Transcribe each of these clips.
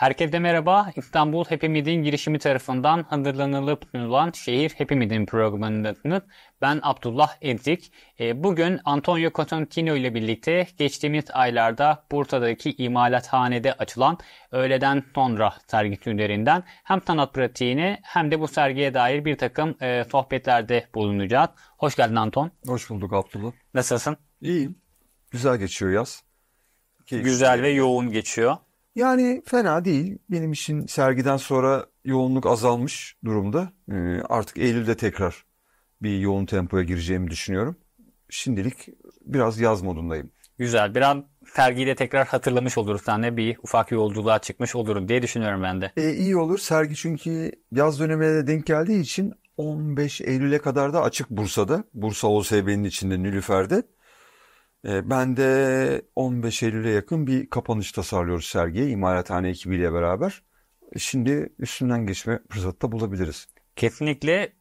Herkese merhaba. İstanbul Happy Meeting girişimi tarafından hazırlanılıp sunulan Şehir Happy Meeting programındasınız. Ben Abdullah Ezik. E, bugün Antonio Costantino ile birlikte geçtiğimiz aylarda Bursa'daki imalathanede açılan öğleden sonra sergi günlerinden hem sanat pratiğine hem de bu sergiye dair bir takım e, sohbetlerde bulunacağız. Hoş geldin Anton. Hoş bulduk Abdullah. Nasılsın? İyiyim. Güzel geçiyor yaz. Keyifli. Güzel ve yoğun geçiyor. Yani fena değil. Benim için sergiden sonra yoğunluk azalmış durumda. Ee, artık Eylül'de tekrar bir yoğun tempoya gireceğimi düşünüyorum. Şimdilik biraz yaz modundayım. Güzel. Bir an sergiyi de tekrar hatırlamış oluruz. Sen de bir ufak yolculuğa çıkmış olurum diye düşünüyorum ben de. E, iyi olur. Sergi çünkü yaz dönemine de denk geldiği için 15 Eylül'e kadar da açık Bursa'da. Bursa OSB'nin içinde nülüferde. Ee, ben de 15 Eylül'e yakın bir kapanış tasarlıyoruz sergiye imalathane ekibiyle beraber. Ee, şimdi üstünden geçme fırsatı da bulabiliriz. Kesinlikle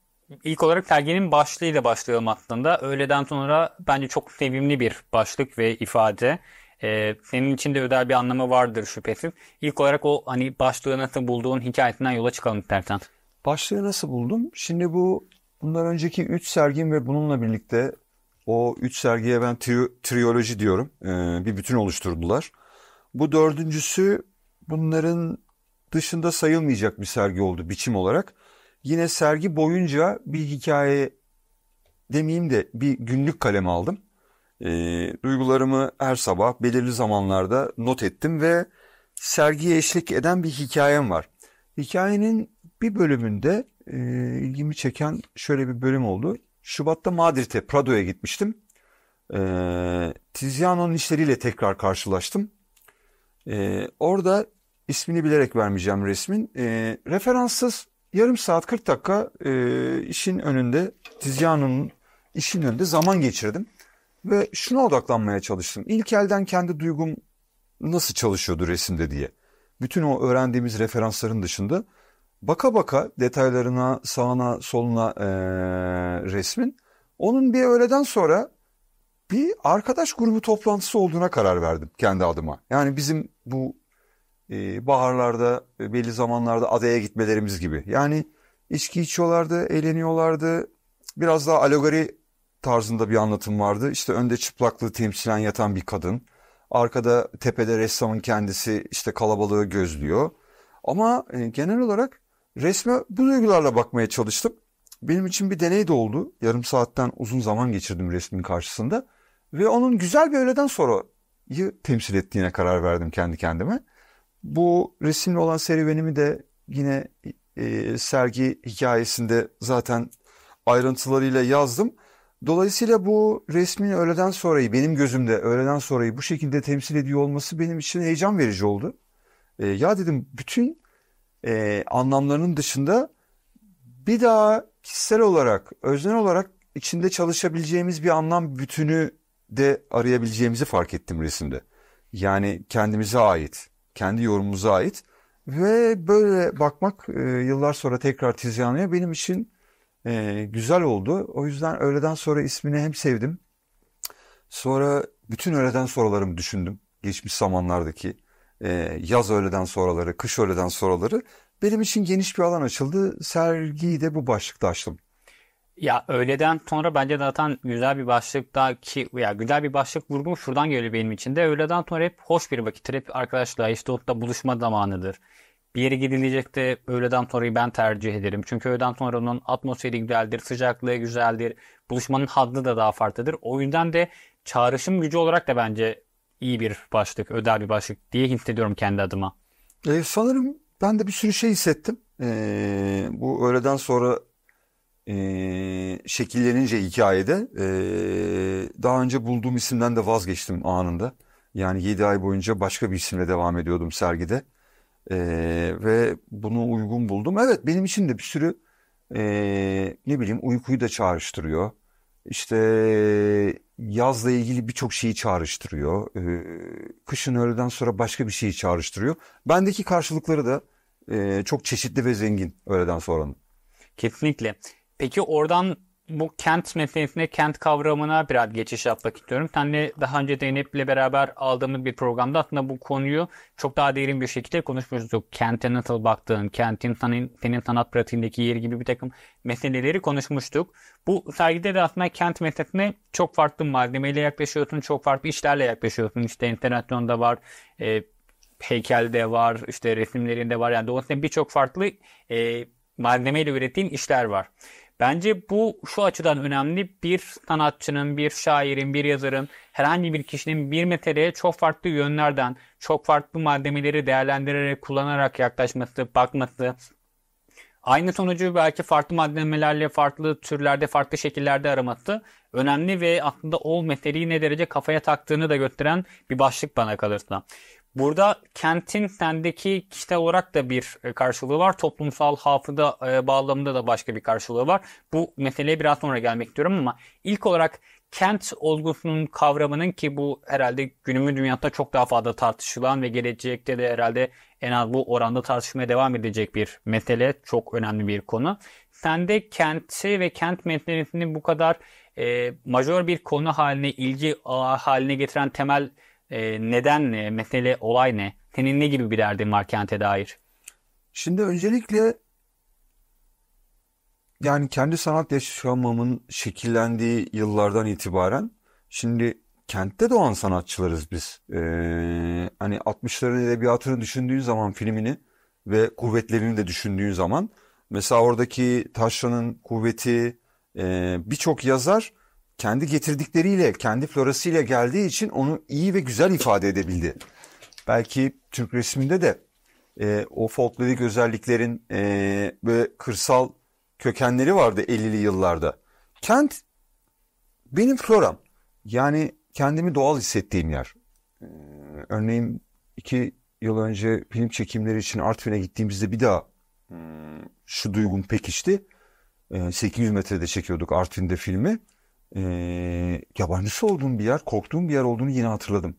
İlk olarak serginin başlığıyla başlayalım aslında. Öğleden sonra bence çok sevimli bir başlık ve ifade. Ee, senin için de özel bir anlamı vardır şüphesiz. İlk olarak o hani başlığı nasıl bulduğun hikayesinden yola çıkalım istersen. Başlığı nasıl buldum? Şimdi bu bundan önceki 3 sergim ve bununla birlikte o üç sergiye ben tri- triyoloji diyorum. Ee, bir bütün oluşturdular. Bu dördüncüsü bunların dışında sayılmayacak bir sergi oldu biçim olarak. Yine sergi boyunca bir hikaye demeyeyim de bir günlük kalem aldım. E, duygularımı her sabah belirli zamanlarda not ettim ve sergiye eşlik eden bir hikayem var. Hikayenin bir bölümünde e, ilgimi çeken şöyle bir bölüm oldu. Şubat'ta Madrid'e Prado'ya gitmiştim. E, Tiziano'nun işleriyle tekrar karşılaştım. E, orada ismini bilerek vermeyeceğim resmin. E, ee, referanssız yarım saat 40 dakika e, işin önünde Tiziano'nun işin önünde zaman geçirdim. Ve şuna odaklanmaya çalıştım. İlk elden kendi duygum nasıl çalışıyordu resimde diye. Bütün o öğrendiğimiz referansların dışında Baka baka detaylarına sağına soluna e, resmin onun bir öğleden sonra bir arkadaş grubu toplantısı olduğuna karar verdim kendi adıma. Yani bizim bu e, baharlarda belli zamanlarda adaya gitmelerimiz gibi. Yani içki içiyorlardı, eğleniyorlardı. Biraz daha alegori tarzında bir anlatım vardı. İşte önde çıplaklığı temsilen yatan bir kadın. Arkada tepede ressamın kendisi işte kalabalığı gözlüyor. Ama e, genel olarak Resme bu duygularla bakmaya çalıştım. Benim için bir deney de oldu. Yarım saatten uzun zaman geçirdim resmin karşısında. Ve onun güzel bir öğleden sonrayı temsil ettiğine karar verdim kendi kendime. Bu resimle olan serüvenimi de yine e, sergi hikayesinde zaten ayrıntılarıyla yazdım. Dolayısıyla bu resmin öğleden sonrayı benim gözümde öğleden sonrayı bu şekilde temsil ediyor olması benim için heyecan verici oldu. E, ya dedim bütün e, anlamlarının dışında bir daha kişisel olarak, öznel olarak içinde çalışabileceğimiz bir anlam bütünü de arayabileceğimizi fark ettim resimde. Yani kendimize ait, kendi yorumumuza ait ve böyle bakmak e, yıllar sonra tekrar tizyanlıya benim için e, güzel oldu. O yüzden öğleden sonra ismini hem sevdim. Sonra bütün öğleden sorularımı düşündüm. Geçmiş zamanlardaki e, yaz öğleden sonraları, kış öğleden sonraları benim için geniş bir alan açıldı. Sergiyi de bu başlıkta açtım. Ya öğleden sonra bence zaten güzel bir başlık daha ki ya güzel bir başlık vurgum şuradan geliyor benim için de. Öğleden sonra hep hoş bir vakit, Hep arkadaşlar işte da buluşma zamanıdır. Bir yere gidilecek de öğleden sonrayı ben tercih ederim. Çünkü öğleden sonra onun atmosferi güzeldir, sıcaklığı güzeldir. Buluşmanın haddi da daha farklıdır. O yüzden de çağrışım gücü olarak da bence iyi bir başlık, öder bir başlık diye hissediyorum kendi adıma. E, sanırım ben de bir sürü şey hissettim. E, bu öğleden sonra e, şekillenince hikayede e, daha önce bulduğum isimden de vazgeçtim anında. Yani 7 ay boyunca başka bir isimle devam ediyordum sergide. E, ve bunu uygun buldum. Evet benim için de bir sürü e, ne bileyim uykuyu da çağrıştırıyor. İşte yazla ilgili birçok şeyi çağrıştırıyor. Ee, kışın öğleden sonra başka bir şeyi çağrıştırıyor. Bendeki karşılıkları da e, çok çeşitli ve zengin öğleden sonranın. Kesinlikle. Peki oradan bu kent meselesine, kent kavramına biraz geçiş yapmak istiyorum. Senle daha önce Zeynep'le beraber aldığımız bir programda aslında bu konuyu çok daha derin bir şekilde konuşmuştuk. Kente nasıl baktığın, kentin senin, senin sanat pratiğindeki yeri gibi bir takım meseleleri konuşmuştuk. Bu sergide de aslında kent meselesine çok farklı malzemeyle yaklaşıyorsun, çok farklı işlerle yaklaşıyorsun. İşte enstalasyonda var, e, heykelde var, işte resimlerinde var. Yani dolayısıyla birçok farklı e, malzemeyle ürettiğin işler var. Bence bu şu açıdan önemli. Bir sanatçının, bir şairin, bir yazarın, herhangi bir kişinin bir meseleye çok farklı yönlerden, çok farklı malzemeleri değerlendirerek, kullanarak yaklaşması, bakması, aynı sonucu belki farklı malzemelerle, farklı türlerde, farklı şekillerde araması önemli ve aslında o meseleyi ne derece kafaya taktığını da gösteren bir başlık bana kalırsa. Burada kentin sendeki kişisel olarak da bir e, karşılığı var. Toplumsal hafıda e, bağlamında da başka bir karşılığı var. Bu meseleye biraz sonra gelmek istiyorum ama ilk olarak kent olgusunun kavramının ki bu herhalde günümüz dünyada çok daha fazla tartışılan ve gelecekte de herhalde en az bu oranda tartışmaya devam edecek bir mesele. Çok önemli bir konu. Sende kenti ve kent meselesini bu kadar e, majör bir konu haline, ilgi ağı haline getiren temel e, neden ne? Mesele, olay ne? Senin ne gibi bir derdin var kente dair? Şimdi öncelikle yani kendi sanat yaşamamın şekillendiği yıllardan itibaren şimdi kentte doğan sanatçılarız biz. Ee, hani 60'ların edebiyatını düşündüğün zaman filmini ve kuvvetlerini de düşündüğün zaman mesela oradaki taşranın kuvveti e, birçok yazar kendi getirdikleriyle, kendi florasıyla geldiği için onu iyi ve güzel ifade edebildi. Belki Türk resminde de e, o folklorik özelliklerin e, böyle kırsal kökenleri vardı 50'li yıllarda. Kent benim floram. Yani kendimi doğal hissettiğim yer. E, örneğin iki yıl önce film çekimleri için Artvin'e gittiğimizde bir daha e, şu duygum pekişti. E, 800 metrede çekiyorduk Artvin'de filmi e, ee, yabancısı olduğum bir yer, korktuğum bir yer olduğunu yine hatırladım.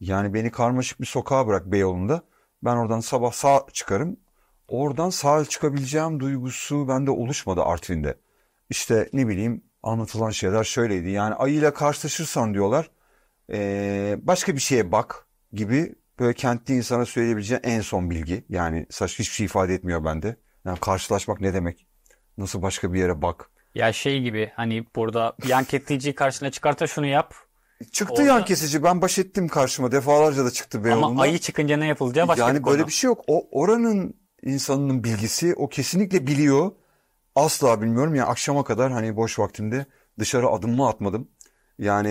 Yani beni karmaşık bir sokağa bırak Beyoğlu'nda. Ben oradan sabah sağ çıkarım. Oradan sağ çıkabileceğim duygusu bende oluşmadı Artvin'de. İşte ne bileyim anlatılan şeyler şöyleydi. Yani ayıyla karşılaşırsan diyorlar e, başka bir şeye bak gibi böyle kentli insana söyleyebileceğin en son bilgi. Yani saç hiçbir şey ifade etmiyor bende. Yani karşılaşmak ne demek? Nasıl başka bir yere bak? Ya şey gibi hani burada yan kesiciyi karşına çıkarta şunu yap. Çıktı Orada... yan kesici. Ben baş ettim karşıma. Defalarca da çıktı Beyoğlu'na. Ama ayı çıkınca ne yapılacağı başka Yani bir böyle konu. bir şey yok. O oranın insanının bilgisi. O kesinlikle biliyor. Asla bilmiyorum. Yani akşama kadar hani boş vaktimde dışarı adımımı atmadım. Yani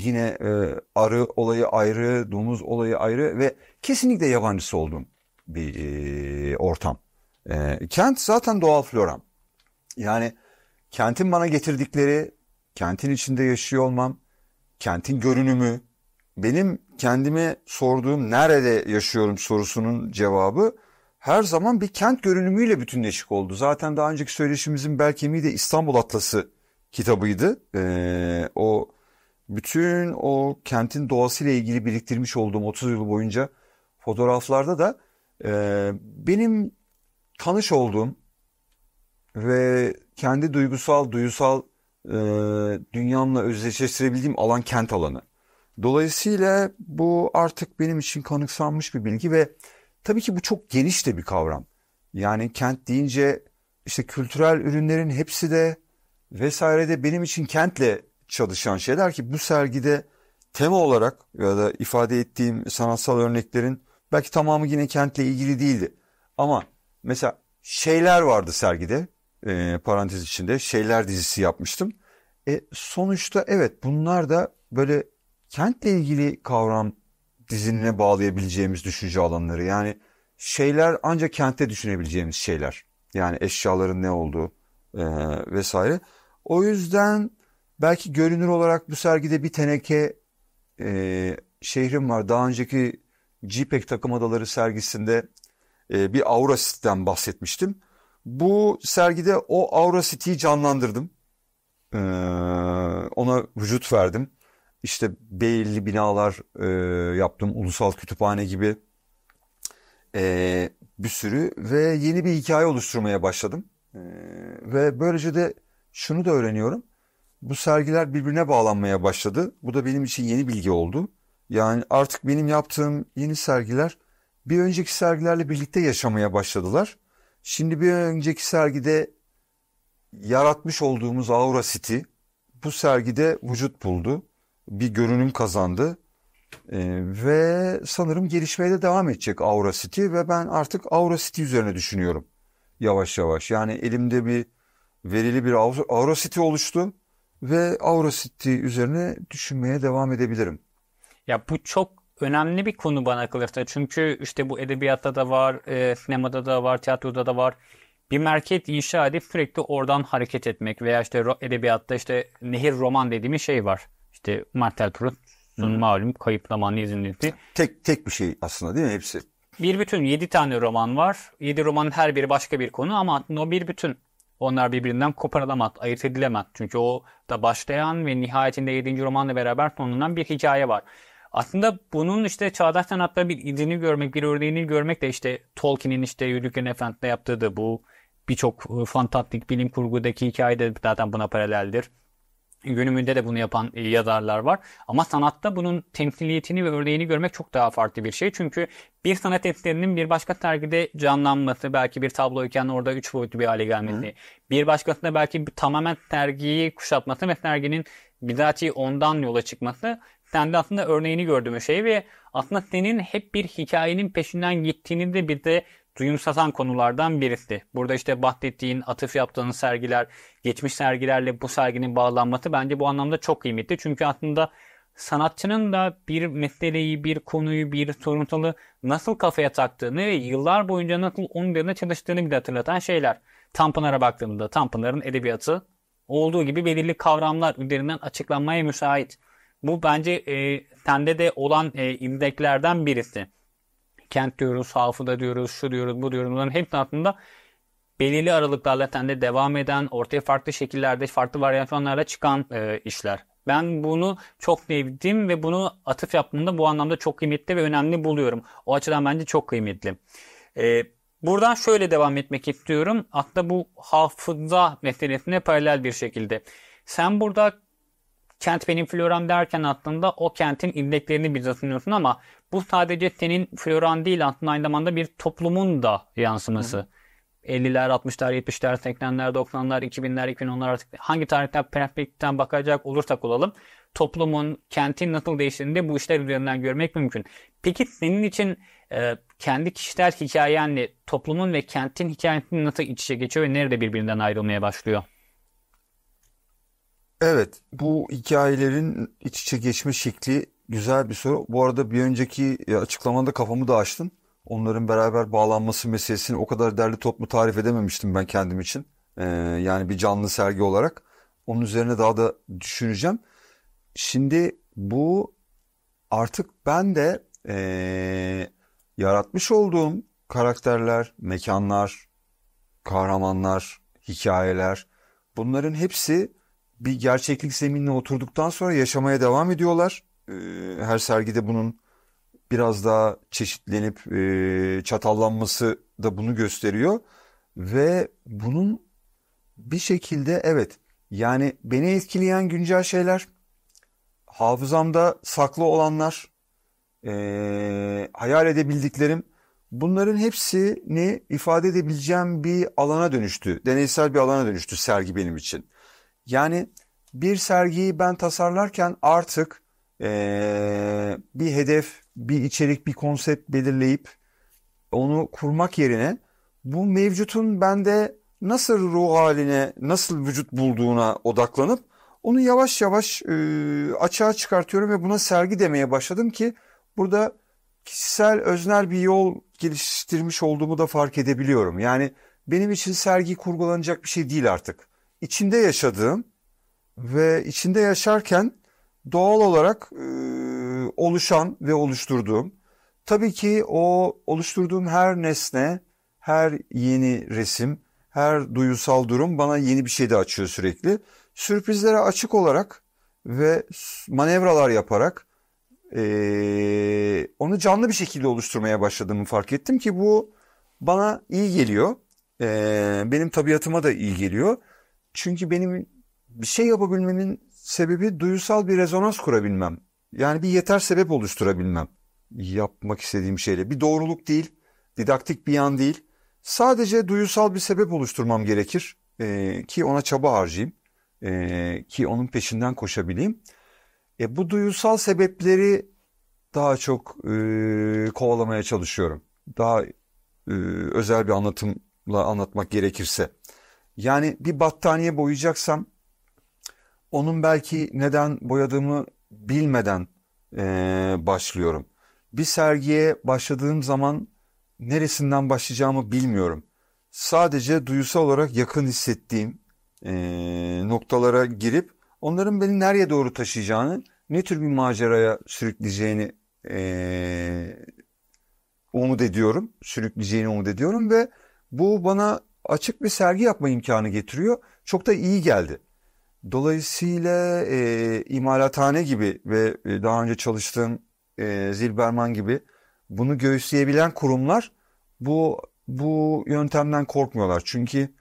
yine e, arı olayı ayrı, domuz olayı ayrı ve kesinlikle yabancısı olduğum bir e, ortam. E, kent zaten doğal floram. Yani kentin bana getirdikleri, kentin içinde yaşıyor olmam, kentin görünümü, benim kendime sorduğum nerede yaşıyorum sorusunun cevabı her zaman bir kent görünümüyle bütünleşik oldu. Zaten daha önceki söyleşimizin bel kemiği de İstanbul Atlası kitabıydı. Ee, o bütün o kentin doğasıyla ilgili biriktirmiş olduğum 30 yıl boyunca fotoğraflarda da e, benim tanış olduğum ve kendi duygusal, duyusal e, dünyamla özdeşleştirebildiğim alan kent alanı. Dolayısıyla bu artık benim için kanıksanmış bir bilgi ve tabii ki bu çok geniş de bir kavram. Yani kent deyince işte kültürel ürünlerin hepsi de vesaire de benim için kentle çalışan şeyler ki bu sergide tema olarak ya da ifade ettiğim sanatsal örneklerin belki tamamı yine kentle ilgili değildi. Ama mesela şeyler vardı sergide e, parantez içinde şeyler dizisi yapmıştım. E, sonuçta evet bunlar da böyle kentle ilgili kavram dizinine bağlayabileceğimiz düşünce alanları. Yani şeyler ancak kentte düşünebileceğimiz şeyler. Yani eşyaların ne olduğu e, vesaire. O yüzden belki görünür olarak bu sergide bir teneke e, şehrim var. Daha önceki JPEG takım adaları sergisinde e, bir sistem bahsetmiştim. Bu sergide o Aura City'yi canlandırdım. Ee, ona vücut verdim. İşte belirli binalar e, yaptım. Ulusal kütüphane gibi e, bir sürü ve yeni bir hikaye oluşturmaya başladım. E, ve böylece de şunu da öğreniyorum. Bu sergiler birbirine bağlanmaya başladı. Bu da benim için yeni bilgi oldu. Yani artık benim yaptığım yeni sergiler bir önceki sergilerle birlikte yaşamaya başladılar. Şimdi bir önceki sergide yaratmış olduğumuz Aura City bu sergide vücut buldu. Bir görünüm kazandı. Ee, ve sanırım gelişmeye de devam edecek Aura City ve ben artık Aura City üzerine düşünüyorum yavaş yavaş. Yani elimde bir verili bir Aura City oluştu ve Aura City üzerine düşünmeye devam edebilirim. Ya bu çok önemli bir konu bana kalırsa. Çünkü işte bu edebiyatta da var, e, sinemada da var, tiyatroda da var. Bir merkez inşa edip sürekli oradan hareket etmek veya işte edebiyatta işte nehir roman dediğimiz şey var. İşte Marcel Proust'un hmm. malum kayıp zamanlı Tek tek bir şey aslında değil mi hepsi? Bir bütün yedi tane roman var. Yedi romanın her biri başka bir konu ama o bir bütün. Onlar birbirinden koparılamaz, ayırt edilemez. Çünkü o da başlayan ve nihayetinde yedinci romanla beraber sonlanan bir hikaye var. Aslında bunun işte çağdaş sanatta bir izini görmek, bir örneğini görmek de işte Tolkien'in işte Yüzüklerin Efendisi'nde yaptığı da bu. Birçok e, fantastik bilim kurgudaki hikaye de zaten buna paraleldir. Günümüzde de bunu yapan e, yazarlar var. Ama sanatta bunun temsiliyetini ve örneğini görmek çok daha farklı bir şey. Çünkü bir sanat eserinin bir başka tergide canlanması, belki bir tabloyken orada üç boyutlu bir hale gelmesi, Hı. bir başkasında belki tamamen sergiyi kuşatması ve serginin bizatihi ondan yola çıkması Sende aslında örneğini gördüğüm şey ve aslında senin hep bir hikayenin peşinden gittiğini de bir de duyumsatan konulardan birisi. Burada işte bahsettiğin, atıf yaptığın sergiler, geçmiş sergilerle bu serginin bağlanması bence bu anlamda çok kıymetli. Çünkü aslında sanatçının da bir meseleyi, bir konuyu, bir sorunsalı nasıl kafaya taktığını ve yıllar boyunca nasıl onun üzerine çalıştığını bir de hatırlatan şeyler. Tanpınar'a baktığımda Tanpınar'ın edebiyatı olduğu gibi belirli kavramlar üzerinden açıklanmaya müsait. Bu bence e, sende de olan e, imdeklerden birisi. Kent diyoruz, hafıda diyoruz, şu diyoruz, bu diyoruz. Bunların hepsi aslında belirli aralıklarla sende devam eden, ortaya farklı şekillerde, farklı varyasyonlarla çıkan e, işler. Ben bunu çok sevdim ve bunu atıf yaptığımda bu anlamda çok kıymetli ve önemli buluyorum. O açıdan bence çok kıymetli. Ee, buradan şöyle devam etmek istiyorum. Aslında bu hafıza meselesine paralel bir şekilde. Sen burada kent benim floram derken aslında o kentin ileklerini biz atınıyorsun ama bu sadece senin floran değil aslında aynı zamanda bir toplumun da yansıması. Hı hı. 50'ler, 60'lar, 70'ler, 80'ler, 90'lar, 2000'ler, 2010'lar artık hangi tarihten perspektiften bakacak olursak olalım toplumun, kentin nasıl değiştiğini de bu işler üzerinden görmek mümkün. Peki senin için e, kendi kişisel hikayenle toplumun ve kentin hikayesinin nasıl iç içe geçiyor ve nerede birbirinden ayrılmaya başlıyor? Evet bu hikayelerin iç içe geçme şekli güzel bir soru. Bu arada bir önceki e, açıklamanda kafamı da açtın. Onların beraber bağlanması meselesini o kadar derli toplu tarif edememiştim ben kendim için. Ee, yani bir canlı sergi olarak. Onun üzerine daha da düşüneceğim. Şimdi bu artık ben de e, yaratmış olduğum karakterler, mekanlar, kahramanlar, hikayeler bunların hepsi bir gerçeklik zeminine oturduktan sonra yaşamaya devam ediyorlar. E, her sergide bunun biraz daha çeşitlenip e, çatallanması da bunu gösteriyor. Ve bunun bir şekilde evet yani beni etkileyen güncel şeyler, hafızamda saklı olanlar, e, hayal edebildiklerim bunların hepsini ifade edebileceğim bir alana dönüştü. Deneysel bir alana dönüştü sergi benim için. Yani bir sergiyi ben tasarlarken artık ee, bir hedef, bir içerik, bir konsept belirleyip onu kurmak yerine bu mevcutun bende nasıl ruh haline, nasıl vücut bulduğuna odaklanıp onu yavaş yavaş e, açığa çıkartıyorum ve buna sergi demeye başladım ki burada kişisel öznel bir yol geliştirmiş olduğumu da fark edebiliyorum. Yani benim için sergi kurgulanacak bir şey değil artık içinde yaşadığım ve içinde yaşarken doğal olarak e, oluşan ve oluşturduğum. Tabii ki o oluşturduğum her nesne, her yeni resim, her duyusal durum bana yeni bir şey de açıyor sürekli. Sürprizlere açık olarak ve manevralar yaparak e, onu canlı bir şekilde oluşturmaya başladığımı fark ettim ki bu bana iyi geliyor. E, benim tabiatıma da iyi geliyor. Çünkü benim bir şey yapabilmemin sebebi duygusal bir rezonans kurabilmem. Yani bir yeter sebep oluşturabilmem. Yapmak istediğim şeyle. Bir doğruluk değil, didaktik bir yan değil. Sadece duygusal bir sebep oluşturmam gerekir e, ki ona çaba harcayayım. E, ki onun peşinden koşabileyim. E, bu duygusal sebepleri daha çok e, kovalamaya çalışıyorum. Daha e, özel bir anlatımla anlatmak gerekirse. Yani bir battaniye boyayacaksam onun belki neden boyadığımı bilmeden e, başlıyorum. Bir sergiye başladığım zaman neresinden başlayacağımı bilmiyorum. Sadece duyusal olarak yakın hissettiğim e, noktalara girip onların beni nereye doğru taşıyacağını, ne tür bir maceraya sürükleyeceğini e, umut ediyorum. Sürükleyeceğini umut ediyorum ve bu bana açık bir sergi yapma imkanı getiriyor. Çok da iyi geldi. Dolayısıyla e, imalathane gibi ve e, daha önce çalıştığım e, Zilberman gibi bunu göğüsleyebilen kurumlar bu bu yöntemden korkmuyorlar. Çünkü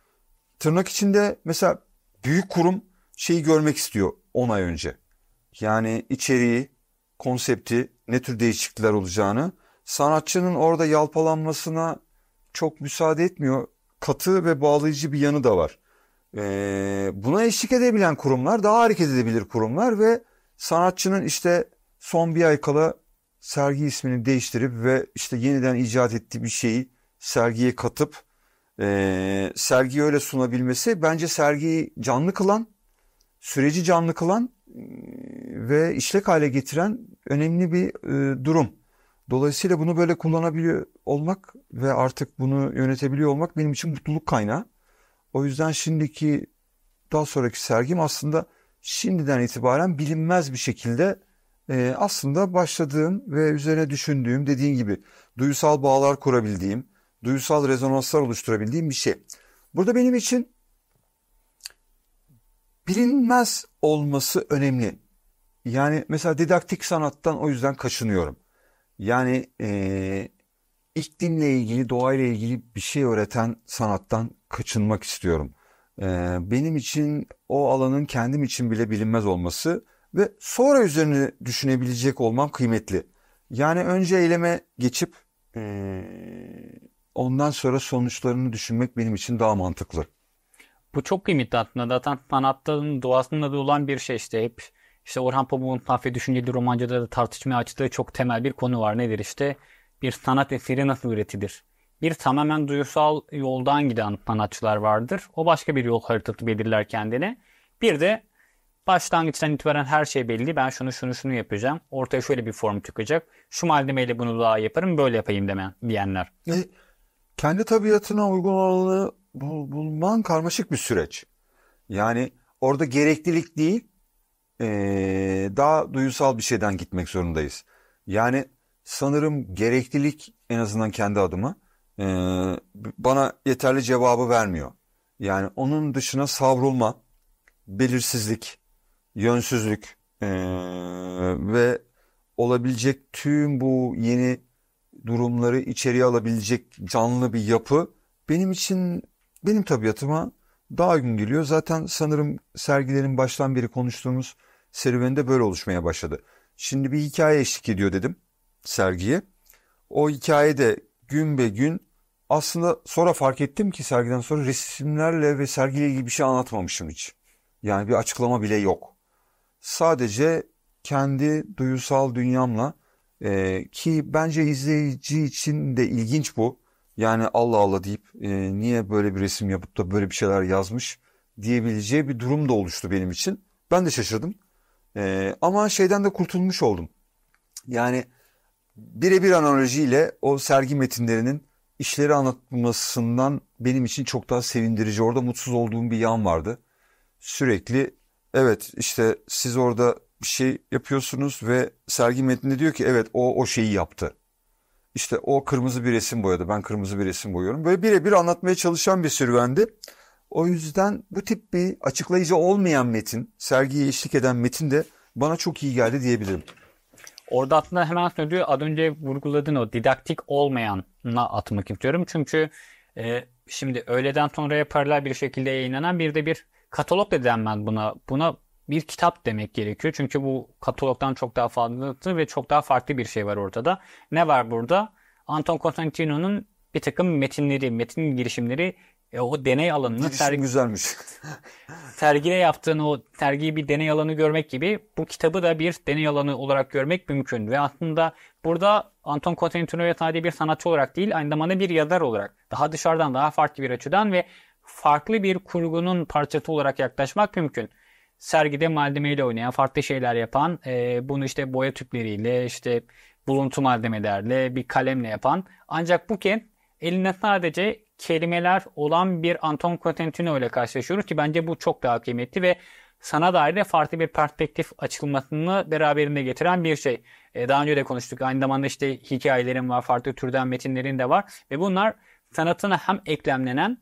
tırnak içinde mesela büyük kurum şeyi görmek istiyor 10 ay önce. Yani içeriği, konsepti, ne tür değişiklikler olacağını sanatçının orada yalpalanmasına çok müsaade etmiyor katı ve bağlayıcı bir yanı da var. Ee, buna eşlik edebilen kurumlar daha hareket edebilir kurumlar ve sanatçının işte son bir ay kala sergi ismini değiştirip ve işte yeniden icat ettiği bir şeyi sergiye katıp e, sergiyi öyle sunabilmesi bence sergiyi canlı kılan, süreci canlı kılan e, ve işlek hale getiren önemli bir e, durum. Dolayısıyla bunu böyle kullanabiliyor olmak ve artık bunu yönetebiliyor olmak benim için mutluluk kaynağı. O yüzden şimdiki daha sonraki sergim aslında şimdiden itibaren bilinmez bir şekilde e, aslında başladığım ve üzerine düşündüğüm dediğin gibi duysal bağlar kurabildiğim, duysal rezonanslar oluşturabildiğim bir şey. Burada benim için bilinmez olması önemli. Yani mesela didaktik sanattan o yüzden kaçınıyorum. Yani e, iklimle ilgili, doğayla ilgili bir şey öğreten sanattan kaçınmak istiyorum. E, benim için o alanın kendim için bile bilinmez olması ve sonra üzerine düşünebilecek olmam kıymetli. Yani önce eyleme geçip e, ondan sonra sonuçlarını düşünmek benim için daha mantıklı. Bu çok kıymetli aslında. Zaten sanatların doğasında da olan bir şey işte hep işte Orhan Pamuk'un Kahve Düşünceli romancada da tartışmaya açtığı çok temel bir konu var. Nedir işte? Bir sanat eseri nasıl üretilir? Bir tamamen duygusal yoldan giden sanatçılar vardır. O başka bir yol haritası belirler kendine. Bir de başlangıçtan itibaren her şey belli. Ben şunu şunu şunu yapacağım. Ortaya şöyle bir form çıkacak. Şu malzemeyle bunu daha yaparım böyle yapayım demen diyenler. E, kendi tabiatına uygun olanı bul, bulman karmaşık bir süreç. Yani orada gereklilik değil ee, daha duyusal bir şeyden gitmek zorundayız. Yani sanırım gereklilik en azından kendi adıma e, bana yeterli cevabı vermiyor. Yani onun dışına savrulma, belirsizlik, yönsüzlük e, ve olabilecek tüm bu yeni durumları içeriye alabilecek canlı bir yapı benim için benim tabiatıma daha gün geliyor. Zaten sanırım sergilerin baştan beri konuştuğumuz serüveninde böyle oluşmaya başladı. Şimdi bir hikaye eşlik ediyor dedim sergiye. O hikaye de gün be gün aslında sonra fark ettim ki sergiden sonra resimlerle ve sergiyle ilgili bir şey anlatmamışım hiç. Yani bir açıklama bile yok. Sadece kendi duyusal dünyamla e, ki bence izleyici için de ilginç bu. Yani Allah Allah deyip e, niye böyle bir resim yapıp da böyle bir şeyler yazmış diyebileceği bir durum da oluştu benim için. Ben de şaşırdım. E, ama şeyden de kurtulmuş oldum. Yani birebir analojiyle o sergi metinlerinin işleri anlatmasından benim için çok daha sevindirici. Orada mutsuz olduğum bir yan vardı. Sürekli evet işte siz orada bir şey yapıyorsunuz ve sergi metninde diyor ki evet o o şeyi yaptı. İşte o kırmızı bir resim boyadı. Ben kırmızı bir resim boyuyorum. Böyle birebir anlatmaya çalışan bir serüvendi. O yüzden bu tip bir açıklayıcı olmayan metin, sergiye eşlik eden metin de bana çok iyi geldi diyebilirim. Orada aslında hemen söylediği az önce vurguladın o didaktik olmayanına atmak istiyorum. Çünkü e, şimdi öğleden sonra paralel bir şekilde yayınlanan bir de bir katalog da denmez buna. Buna bir kitap demek gerekiyor. Çünkü bu katalogdan çok daha fazla ve çok daha farklı bir şey var ortada. Ne var burada? Anton Konstantino'nun bir takım metinleri, metin girişimleri e, o deney alanını Girişim ter- güzelmiş. sergide yaptığın o sergiyi bir deney alanı görmek gibi bu kitabı da bir deney alanı olarak görmek mümkün. Ve aslında burada Anton Konstantino'ya sadece bir sanatçı olarak değil aynı zamanda bir yazar olarak daha dışarıdan daha farklı bir açıdan ve farklı bir kurgunun parçası olarak yaklaşmak mümkün sergide malzemeyle oynayan, farklı şeyler yapan, e, bunu işte boya tüpleriyle, işte buluntu malzemelerle, bir kalemle yapan. Ancak bu kez elinde sadece kelimeler olan bir Anton Cotentino ile karşılaşıyoruz ki bence bu çok daha kıymetli ve sana dair de farklı bir perspektif açılmasını beraberinde getiren bir şey. Ee, daha önce de konuştuk. Aynı zamanda işte hikayelerin var, farklı türden metinlerin de var ve bunlar sanatına hem eklemlenen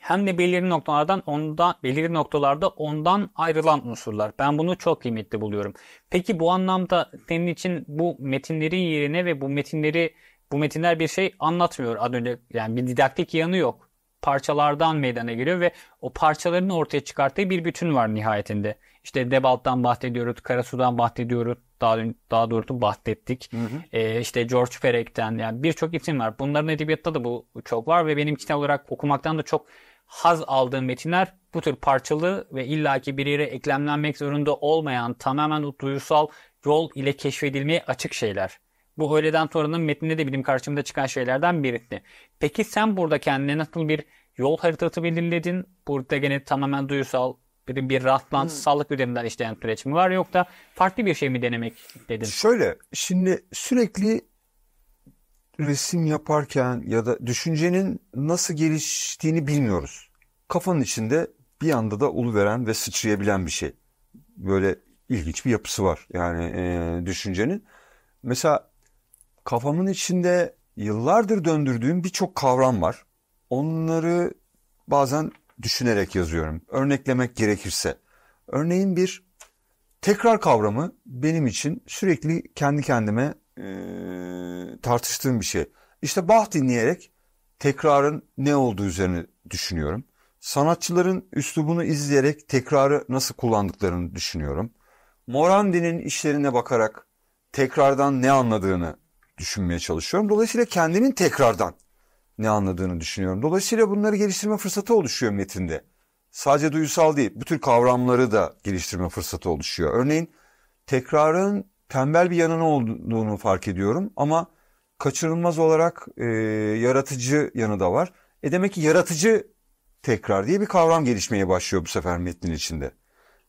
hem de belirli noktalardan onda belirli noktalarda ondan ayrılan unsurlar. Ben bunu çok kıymetli buluyorum. Peki bu anlamda senin için bu metinlerin yerine ve bu metinleri bu metinler bir şey anlatmıyor ad önce. Yani bir didaktik yanı yok. Parçalardan meydana geliyor ve o parçaların ortaya çıkarttığı bir bütün var nihayetinde. İşte Debalt'tan bahsediyoruz, Karasu'dan bahsediyoruz, daha, daha doğrusu bahsettik. Hı hı. Ee, işte George Ferek'ten yani birçok isim var. Bunların edebiyatta da bu çok var ve benim kitap olarak okumaktan da çok haz aldığım metinler bu tür parçalı ve illaki bir yere eklemlenmek zorunda olmayan tamamen duyusal yol ile keşfedilmeye açık şeyler. Bu öğleden sonranın metninde de benim karşımda çıkan şeylerden birisi. Peki sen burada kendine nasıl bir yol haritası belirledin? Burada gene tamamen duyusal bir, bir rastlantısallık hmm. üzerinden işleyen süreç mi var yoksa farklı bir şey mi denemek dedin? Şöyle şimdi sürekli resim yaparken ya da düşüncenin nasıl geliştiğini bilmiyoruz. Kafanın içinde bir anda da ulu veren ve sıçrayabilen bir şey. Böyle ilginç bir yapısı var yani e, düşüncenin. Mesela kafamın içinde yıllardır döndürdüğüm birçok kavram var. Onları bazen düşünerek yazıyorum. Örneklemek gerekirse. Örneğin bir tekrar kavramı benim için sürekli kendi kendime tartıştığım bir şey. İşte Bach dinleyerek tekrarın ne olduğu üzerine düşünüyorum. Sanatçıların üslubunu izleyerek tekrarı nasıl kullandıklarını düşünüyorum. Morandi'nin işlerine bakarak tekrardan ne anladığını düşünmeye çalışıyorum. Dolayısıyla kendimin tekrardan ne anladığını düşünüyorum. Dolayısıyla bunları geliştirme fırsatı oluşuyor metinde. Sadece duysal değil, bu tür kavramları da geliştirme fırsatı oluşuyor. Örneğin tekrarın tembel bir yanının olduğunu fark ediyorum ama kaçırılmaz olarak e, yaratıcı yanı da var. E demek ki yaratıcı tekrar diye bir kavram gelişmeye başlıyor bu sefer metnin içinde.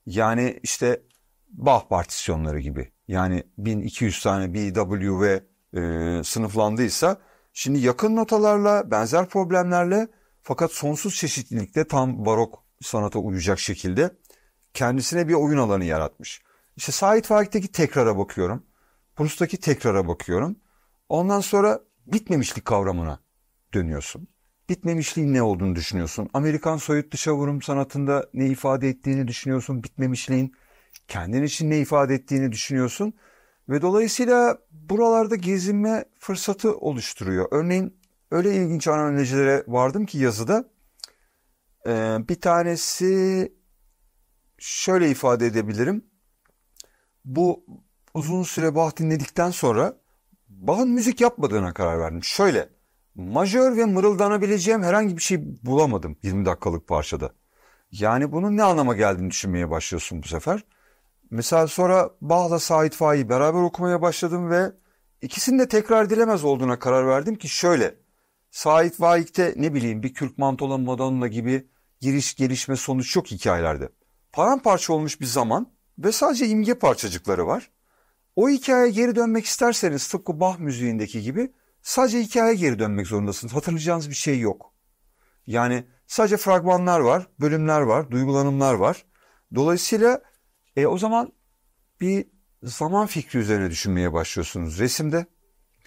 Yani işte bah partisyonları gibi. Yani 1200 tane BW ve e, sınıflandıysa şimdi yakın notalarla benzer problemlerle fakat sonsuz çeşitlilikte tam barok sanata uyacak şekilde kendisine bir oyun alanı yaratmış. İşte Sait Faik'teki tekrara bakıyorum. Proust'taki tekrara bakıyorum. Ondan sonra bitmemişlik kavramına dönüyorsun. Bitmemişliğin ne olduğunu düşünüyorsun. Amerikan soyut dışa vurum sanatında ne ifade ettiğini düşünüyorsun. Bitmemişliğin kendin için ne ifade ettiğini düşünüyorsun. Ve dolayısıyla buralarda gezinme fırsatı oluşturuyor. Örneğin öyle ilginç analojilere vardım ki yazıda. Ee, bir tanesi şöyle ifade edebilirim bu uzun süre Bach dinledikten sonra Bach'ın müzik yapmadığına karar verdim. Şöyle majör ve mırıldanabileceğim herhangi bir şey bulamadım 20 dakikalık parçada. Yani bunun ne anlama geldiğini düşünmeye başlıyorsun bu sefer. Mesela sonra Bach'la sait Faik'i beraber okumaya başladım ve ikisini de tekrar edilemez olduğuna karar verdim ki şöyle. sait Faik'te ne bileyim bir Kürk Mantola Madonna gibi giriş gelişme sonuç yok hikayelerde. Paramparça olmuş bir zaman ve sadece imge parçacıkları var. O hikayeye geri dönmek isterseniz tıpkı Bach müziğindeki gibi sadece hikayeye geri dönmek zorundasınız. Hatırlayacağınız bir şey yok. Yani sadece fragmanlar var, bölümler var, duygulanımlar var. Dolayısıyla e, o zaman bir zaman fikri üzerine düşünmeye başlıyorsunuz. Resimde,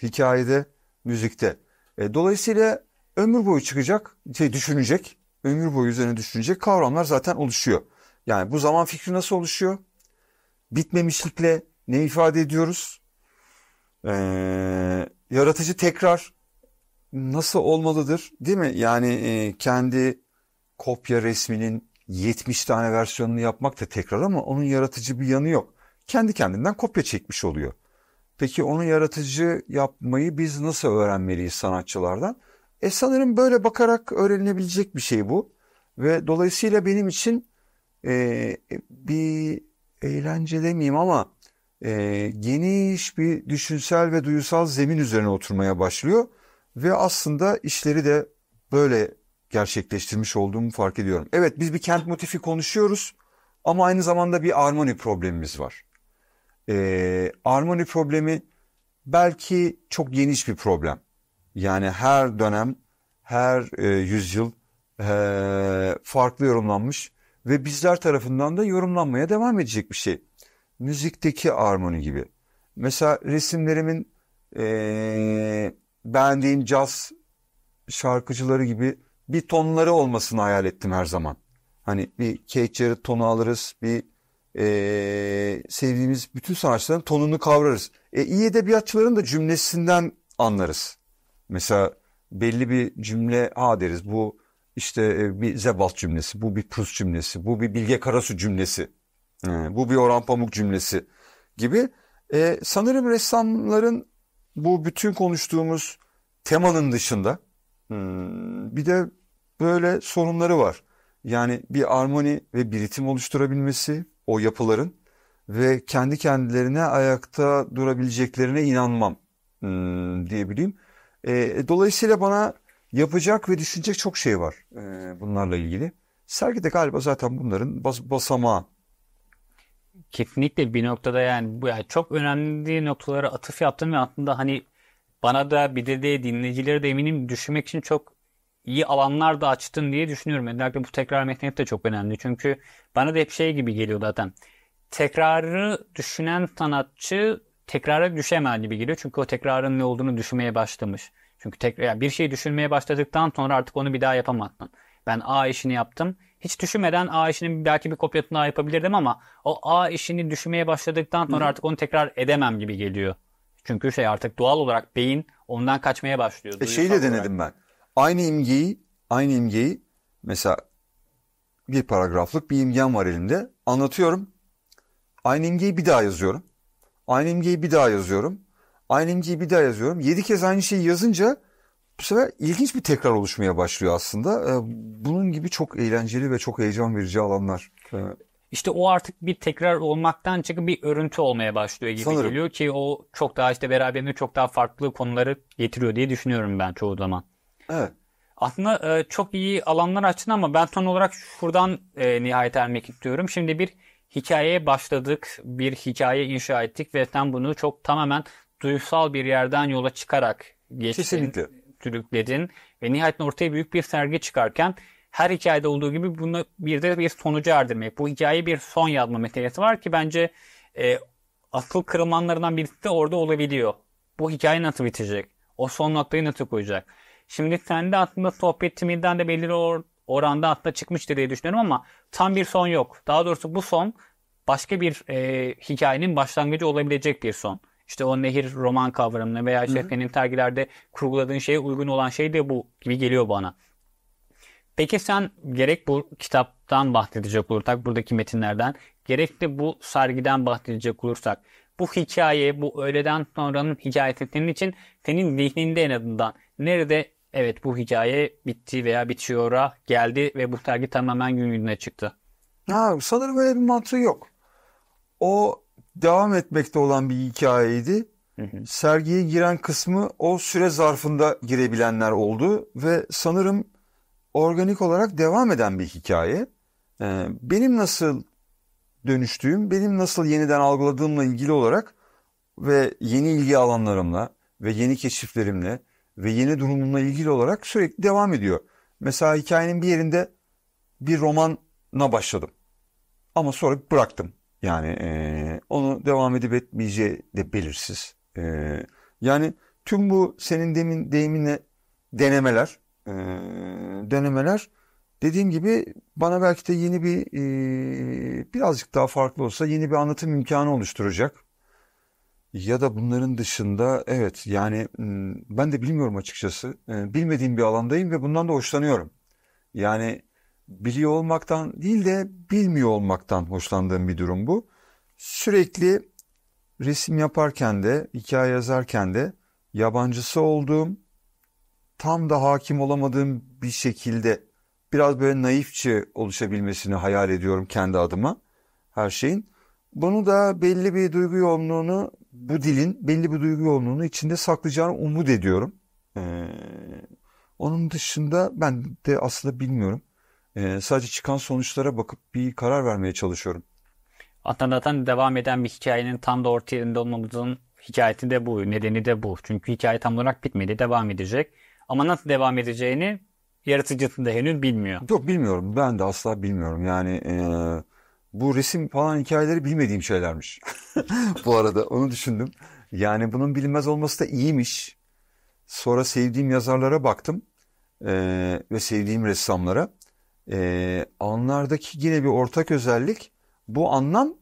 hikayede, müzikte. E, dolayısıyla ömür boyu çıkacak, şey, düşünecek, ömür boyu üzerine düşünecek kavramlar zaten oluşuyor. Yani bu zaman fikri nasıl oluşuyor? bitmemişlikle ne ifade ediyoruz? Ee, yaratıcı tekrar nasıl olmalıdır değil mi? Yani e, kendi kopya resminin 70 tane versiyonunu yapmak da tekrar ama onun yaratıcı bir yanı yok. Kendi kendinden kopya çekmiş oluyor. Peki onu yaratıcı yapmayı biz nasıl öğrenmeliyiz sanatçılardan? E sanırım böyle bakarak öğrenilebilecek bir şey bu. Ve dolayısıyla benim için e, bir eğlence demeyeyim ama e, geniş bir düşünsel ve duyusal zemin üzerine oturmaya başlıyor. Ve aslında işleri de böyle gerçekleştirmiş olduğumu fark ediyorum. Evet biz bir kent motifi konuşuyoruz ama aynı zamanda bir armoni problemimiz var. E, armoni problemi belki çok geniş bir problem. Yani her dönem, her e, yüzyıl e, farklı yorumlanmış ve bizler tarafından da yorumlanmaya devam edecek bir şey. Müzikteki armoni gibi. Mesela resimlerimin ee, beğendiğim caz şarkıcıları gibi bir tonları olmasını hayal ettim her zaman. Hani bir Kate tonu alırız, bir e, sevdiğimiz bütün sanatçıların tonunu kavrarız. E, iyi edebiyatçıların da cümlesinden anlarız. Mesela belli bir cümle A deriz bu işte e, bir Zebalt cümlesi, bu bir Prus cümlesi, bu bir Bilge Karasu cümlesi, e, bu bir Orhan Pamuk cümlesi gibi. E, sanırım ressamların bu bütün konuştuğumuz temanın dışında hmm, bir de böyle sorunları var. Yani bir armoni ve bir ritim oluşturabilmesi o yapıların ve kendi kendilerine ayakta durabileceklerine inanmam hmm, diyebileyim. dolayısıyla bana yapacak ve düşünecek çok şey var e, bunlarla ilgili. Sergide galiba zaten bunların bas, basamağı. Kesinlikle bir noktada yani bu yani çok önemli noktalara atıf yaptım ve aslında hani bana da bir de de dinleyicileri de eminim düşünmek için çok iyi alanlar da açtın diye düşünüyorum. Özellikle bu tekrar mekaniği de çok önemli. Çünkü bana da hep şey gibi geliyor zaten. Tekrarı düşünen sanatçı tekrara düşemez gibi geliyor. Çünkü o tekrarın ne olduğunu düşünmeye başlamış. Çünkü tekrar yani bir şey düşünmeye başladıktan sonra artık onu bir daha yapamazsın. Ben A işini yaptım. Hiç düşünmeden A işinin belki bir kopyasını daha yapabilirdim ama o A işini düşünmeye başladıktan sonra Hı. artık onu tekrar edemem gibi geliyor. Çünkü şey artık doğal olarak beyin ondan kaçmaya başlıyor. E şeyi de denedim ben. Aynı imgeyi, aynı imgeyi mesela bir paragraflık bir imgem var elimde. Anlatıyorum. Aynı imgeyi bir daha yazıyorum. Aynı imgeyi bir daha yazıyorum. Aynı imgeyi bir daha yazıyorum. Yedi kez aynı şeyi yazınca bu sefer ilginç bir tekrar oluşmaya başlıyor aslında. Ee, bunun gibi çok eğlenceli ve çok heyecan verici alanlar. Ee, işte o artık bir tekrar olmaktan çıkıp bir örüntü olmaya başlıyor gibi Sanırım. geliyor ki o çok daha işte beraberinde çok daha farklı konuları getiriyor diye düşünüyorum ben çoğu zaman. Evet. Aslında e, çok iyi alanlar açtın ama ben son olarak şuradan e, nihayet ermek istiyorum. Şimdi bir hikayeye başladık, bir hikaye inşa ettik ve sen bunu çok tamamen duygusal bir yerden yola çıkarak geçtin. Kesinlikle. Sürükledin ve nihayetinde ortaya büyük bir sergi çıkarken her hikayede olduğu gibi bunu bir de bir sonuca erdirmek. Bu hikayeyi bir son yazma meselesi var ki bence e, asıl kırılmanlarından birisi de orada olabiliyor. Bu hikaye nasıl bitecek? O son noktayı nasıl koyacak? Şimdi sende aslında sohbetimizden de belli or oranda aslında çıkmıştır diye düşünüyorum ama tam bir son yok. Daha doğrusu bu son başka bir e, hikayenin başlangıcı olabilecek bir son. İşte o nehir roman kavramına veya işte Fenin Tergiler'de kurguladığın şeye uygun olan şey de bu gibi geliyor bana. Peki sen gerek bu kitaptan bahsedecek olursak buradaki metinlerden gerek de bu sergiden bahsedecek olursak bu hikaye bu öğleden sonranın hikayesi senin için senin zihninde en azından nerede evet bu hikaye bitti veya bitiyor'a geldi ve bu sergi tamamen gün yüzüne çıktı. Ha, sanırım öyle bir mantığı yok. O devam etmekte olan bir hikayeydi. Hı Sergiye giren kısmı o süre zarfında girebilenler oldu ve sanırım organik olarak devam eden bir hikaye. Ee, benim nasıl dönüştüğüm, benim nasıl yeniden algıladığımla ilgili olarak ve yeni ilgi alanlarımla ve yeni keşiflerimle ve yeni durumumla ilgili olarak sürekli devam ediyor. Mesela hikayenin bir yerinde bir romana başladım ama sonra bıraktım. Yani e, onu devam edip etmeyeceği de belirsiz. E, yani tüm bu senin demin deyiminle denemeler, e, denemeler dediğim gibi bana belki de yeni bir e, birazcık daha farklı olsa yeni bir anlatım imkanı oluşturacak. Ya da bunların dışında evet yani ben de bilmiyorum açıkçası. E, bilmediğim bir alandayım ve bundan da hoşlanıyorum. Yani biliyor olmaktan değil de bilmiyor olmaktan hoşlandığım bir durum bu. Sürekli resim yaparken de, hikaye yazarken de yabancısı olduğum, tam da hakim olamadığım bir şekilde biraz böyle naifçe oluşabilmesini hayal ediyorum kendi adıma her şeyin. Bunu da belli bir duygu yoğunluğunu, bu dilin belli bir duygu yoğunluğunu içinde saklayacağını umut ediyorum. Ee, onun dışında ben de aslında bilmiyorum e, sadece çıkan sonuçlara bakıp bir karar vermeye çalışıyorum. Atana'dan devam eden bir hikayenin tam da orta yerinde olmamızın hikayeti de bu. Nedeni de bu. Çünkü hikaye tam olarak bitmedi. Devam edecek. Ama nasıl devam edeceğini yaratıcısı da henüz bilmiyor. Yok bilmiyorum. Ben de asla bilmiyorum. Yani e, bu resim falan hikayeleri bilmediğim şeylermiş. bu arada onu düşündüm. Yani bunun bilinmez olması da iyiymiş. Sonra sevdiğim yazarlara baktım. E, ve sevdiğim ressamlara e, anlardaki yine bir ortak özellik bu anlam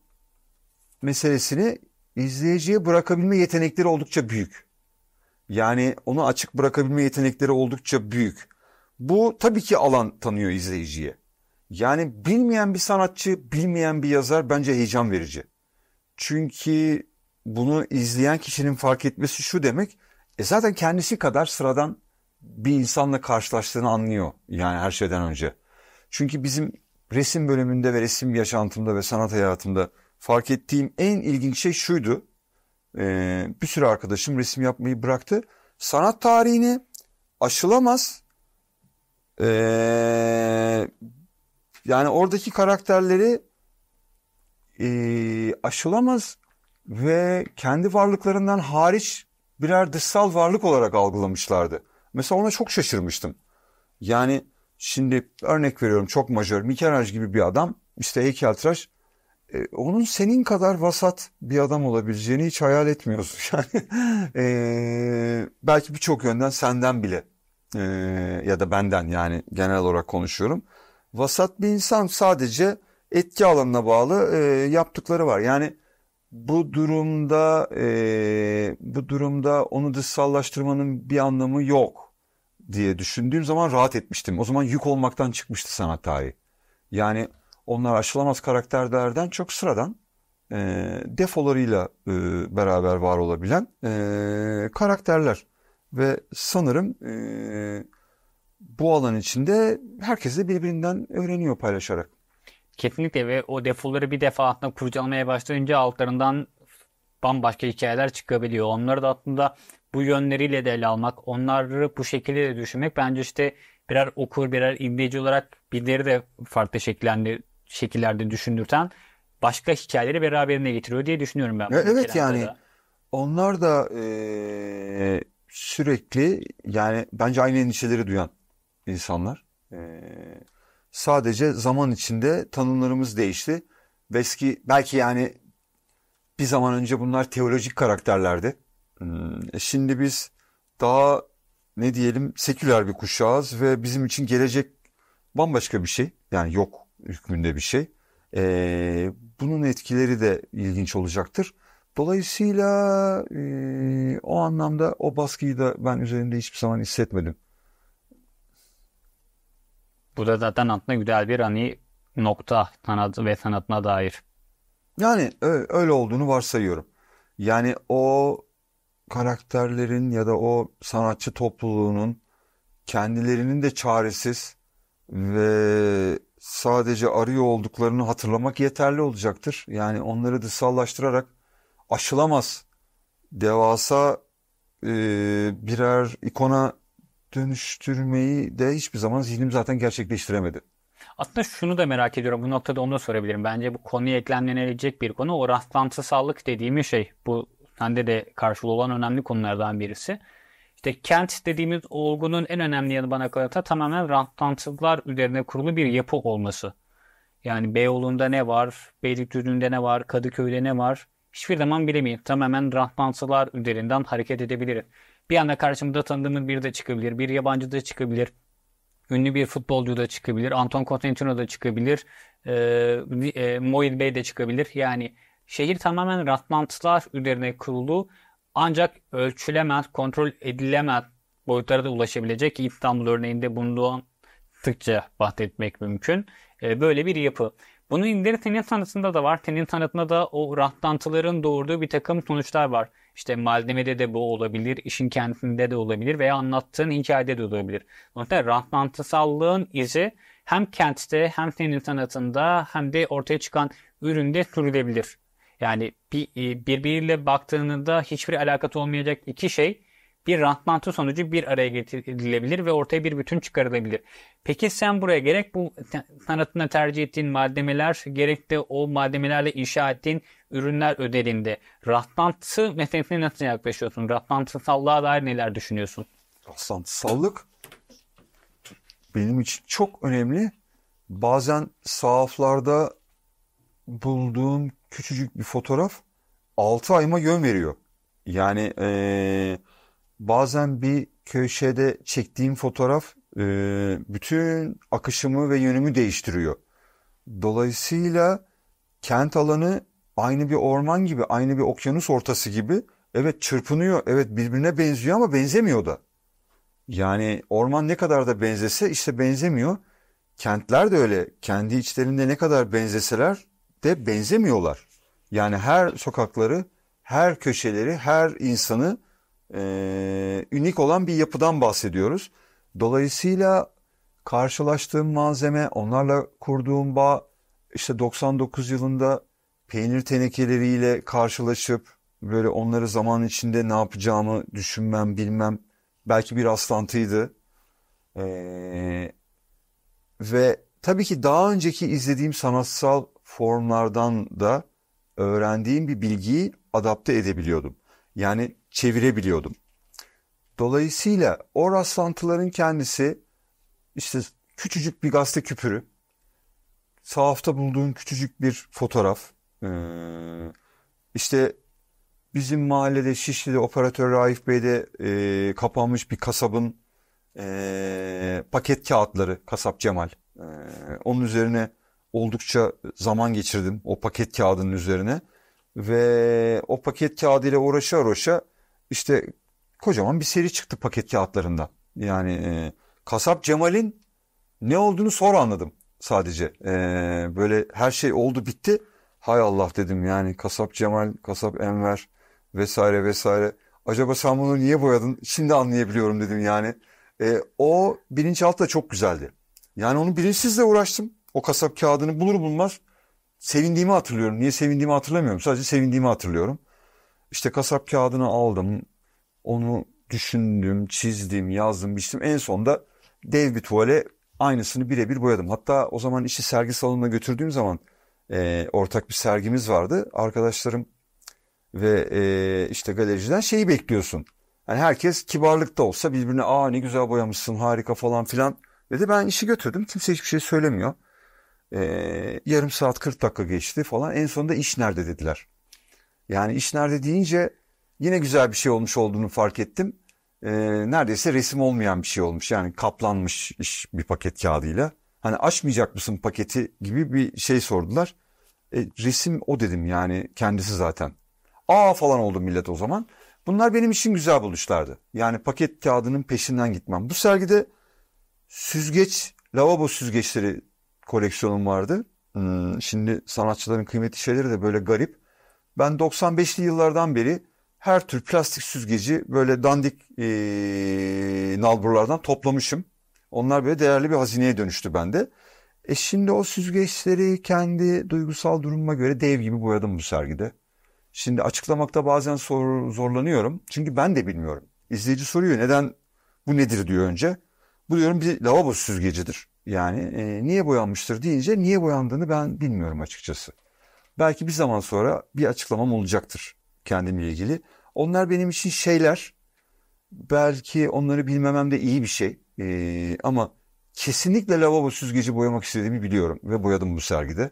meselesini izleyiciye bırakabilme yetenekleri oldukça büyük. Yani onu açık bırakabilme yetenekleri oldukça büyük. Bu tabii ki alan tanıyor izleyiciye. Yani bilmeyen bir sanatçı, bilmeyen bir yazar bence heyecan verici. Çünkü bunu izleyen kişinin fark etmesi şu demek. E zaten kendisi kadar sıradan bir insanla karşılaştığını anlıyor yani her şeyden önce. Çünkü bizim resim bölümünde ve resim yaşantımda ve sanat hayatımda fark ettiğim en ilginç şey şuydu. Ee, bir sürü arkadaşım resim yapmayı bıraktı. Sanat tarihini aşılamaz. Ee, yani oradaki karakterleri e, aşılamaz ve kendi varlıklarından hariç birer dışsal varlık olarak algılamışlardı. Mesela ona çok şaşırmıştım. Yani Şimdi örnek veriyorum çok majör Mikelaj gibi bir adam işte heykeltıraş e, onun senin kadar vasat bir adam olabileceğini hiç hayal etmiyorsun. Yani e, belki birçok yönden senden bile e, ya da benden yani genel olarak konuşuyorum. Vasat bir insan sadece etki alanına bağlı e, yaptıkları var. Yani bu durumda e, bu durumda onu dışsallaştırmanın bir anlamı yok diye düşündüğüm zaman rahat etmiştim. O zaman yük olmaktan çıkmıştı sanat tarihi. Yani onlar aşılamaz karakterlerden çok sıradan e, defolarıyla e, beraber var olabilen e, karakterler. Ve sanırım e, bu alan içinde herkes de birbirinden öğreniyor paylaşarak. Kesinlikle ve o defoları bir defa aslında kurcalamaya başlayınca altlarından bambaşka hikayeler çıkabiliyor. Onları da aslında bu yönleriyle de ele almak, onları bu şekilde de düşünmek bence işte birer okur, birer izleyici olarak bizleri de farklı şekillerde şekillerde düşündürten başka hikayeleri beraberine getiriyor diye düşünüyorum ben. E, evet yani onlar da e, sürekli yani bence aynı endişeleri duyan insanlar. E, sadece zaman içinde tanımlarımız değişti. Belki, belki yani bir zaman önce bunlar teolojik karakterlerdi. Ee, e, şimdi biz daha ne diyelim seküler bir kuşağız ve bizim için gelecek bambaşka bir şey. Yani yok hükmünde bir şey. Ee, bunun etkileri de ilginç olacaktır. Dolayısıyla e, o anlamda o baskıyı da ben üzerinde hiçbir zaman hissetmedim. Bu da zaten aslında güzel bir hani nokta sanat ve sanatına dair. Yani öyle olduğunu varsayıyorum. Yani o karakterlerin ya da o sanatçı topluluğunun kendilerinin de çaresiz ve sadece arıyor olduklarını hatırlamak yeterli olacaktır. Yani onları dışsallaştırarak aşılamaz devasa e, birer ikona dönüştürmeyi de hiçbir zaman zihnim zaten gerçekleştiremedi. Aslında şunu da merak ediyorum. Bu noktada onu da sorabilirim. Bence bu konuya eklemlenebilecek bir konu. O rastlantısallık dediğimiz şey. Bu Bende de karşılığı olan önemli konulardan birisi. İşte kent dediğimiz olgunun en önemli yanı bana kalırsa tamamen rastlantılar üzerine kurulu bir yapı olması. Yani Beyoğlu'nda ne var, Beylikdüzü'nde ne var, Kadıköy'de ne var hiçbir zaman bilemeyiz. Tamamen rastlantılar üzerinden hareket edebiliriz. Bir anda karşımda tanıdığımız biri de çıkabilir, bir yabancı da çıkabilir, ünlü bir futbolcu da çıkabilir, Anton Costantino da çıkabilir, e, e, Moid Bey de çıkabilir. Yani Şehir tamamen rastlantılar üzerine kurulu ancak ölçülemez, kontrol edilemez boyutlara da ulaşabilecek İstanbul örneğinde bundan sıkça bahsetmek mümkün. Ee, böyle bir yapı. Bunu indiri tenin sanatında da var. Tenin sanatında da o rastlantıların doğurduğu bir takım sonuçlar var. İşte malzemede de bu olabilir, işin kendisinde de olabilir veya anlattığın hikayede de olabilir. Dolayısıyla rastlantısallığın izi hem kentte hem tenin sanatında hem de ortaya çıkan üründe sürülebilir. Yani bir, e, birbiriyle baktığında hiçbir alakası olmayacak iki şey bir rastlantı sonucu bir araya getirilebilir ve ortaya bir bütün çıkarılabilir. Peki sen buraya gerek bu sanatına tercih ettiğin malzemeler gerek de o malzemelerle inşa ettiğin ürünler ödelinde rastlantı meselesine nasıl yaklaşıyorsun? Rastlantısallığa dair neler düşünüyorsun? Rastlantısallık benim için çok önemli. Bazen sahaflarda bulduğum küçücük bir fotoğraf 6 ayıma yön veriyor. Yani e, bazen bir köşede çektiğim fotoğraf e, bütün akışımı ve yönümü değiştiriyor. Dolayısıyla kent alanı aynı bir orman gibi, aynı bir okyanus ortası gibi. Evet çırpınıyor, evet birbirine benziyor ama benzemiyor da. Yani orman ne kadar da benzese işte benzemiyor. Kentler de öyle kendi içlerinde ne kadar benzeseler de benzemiyorlar. Yani her sokakları, her köşeleri, her insanı e, ünik olan bir yapıdan bahsediyoruz. Dolayısıyla karşılaştığım malzeme, onlarla kurduğum bağ, işte 99 yılında peynir tenekeleriyle karşılaşıp böyle onları zaman içinde ne yapacağımı düşünmem, bilmem. Belki bir rastlantıydı. Ee, ve tabii ki daha önceki izlediğim sanatsal formlardan da öğrendiğim bir bilgiyi adapte edebiliyordum. Yani çevirebiliyordum. Dolayısıyla o rastlantıların kendisi işte küçücük bir gazete küpürü, sahafta bulduğun küçücük bir fotoğraf, işte bizim mahallede Şişli'de operatör Raif Bey'de e, kapanmış bir kasabın e, paket kağıtları, kasap Cemal, e, onun üzerine oldukça e, zaman geçirdim o paket kağıdının üzerine. Ve o paket kağıdı ile uğraşa uğraşa işte kocaman bir seri çıktı paket kağıtlarında. Yani e, Kasap Cemal'in ne olduğunu sonra anladım sadece. E, böyle her şey oldu bitti. Hay Allah dedim yani Kasap Cemal, Kasap Enver vesaire vesaire. Acaba sen bunu niye boyadın? Şimdi anlayabiliyorum dedim yani. E, o bilinçaltı da çok güzeldi. Yani onu bilinçsizle uğraştım. O kasap kağıdını bulur bulmaz sevindiğimi hatırlıyorum. Niye sevindiğimi hatırlamıyorum. Sadece sevindiğimi hatırlıyorum. İşte kasap kağıdını aldım. Onu düşündüm, çizdim, yazdım, biçtim. En sonunda dev bir tuvale aynısını birebir boyadım. Hatta o zaman işi sergi salonuna götürdüğüm zaman e, ortak bir sergimiz vardı. Arkadaşlarım ve e, işte galericiden şeyi bekliyorsun. Yani herkes kibarlıkta olsa birbirine aa ne güzel boyamışsın harika falan filan dedi. Ben işi götürdüm kimse hiçbir şey söylemiyor. E, yarım saat 40 dakika geçti falan. En sonunda iş nerede dediler. Yani iş nerede deyince yine güzel bir şey olmuş olduğunu fark ettim. E, neredeyse resim olmayan bir şey olmuş. Yani kaplanmış iş bir paket kağıdıyla. Hani açmayacak mısın paketi gibi bir şey sordular. E, resim o dedim yani kendisi zaten. Aa falan oldu millet o zaman. Bunlar benim için güzel buluşlardı. Yani paket kağıdının peşinden gitmem. Bu sergide süzgeç, lavabo süzgeçleri koleksiyonum vardı. Ee, şimdi sanatçıların kıymetli şeyleri de böyle garip. Ben 95'li yıllardan beri her tür plastik süzgeci böyle dandik e, nalburlardan toplamışım. Onlar böyle değerli bir hazineye dönüştü bende. E şimdi o süzgeçleri kendi duygusal durumuma göre dev gibi boyadım bu sergide. Şimdi açıklamakta bazen sor, zorlanıyorum. Çünkü ben de bilmiyorum. İzleyici soruyor neden bu nedir diyor önce. Bu diyorum bir lavabo süzgecidir. Yani e, niye boyanmıştır deyince niye boyandığını ben bilmiyorum açıkçası. Belki bir zaman sonra bir açıklamam olacaktır kendimle ilgili. Onlar benim için şeyler. Belki onları bilmemem de iyi bir şey. E, ama kesinlikle lavabo süzgeci boyamak istediğimi biliyorum ve boyadım bu sergide.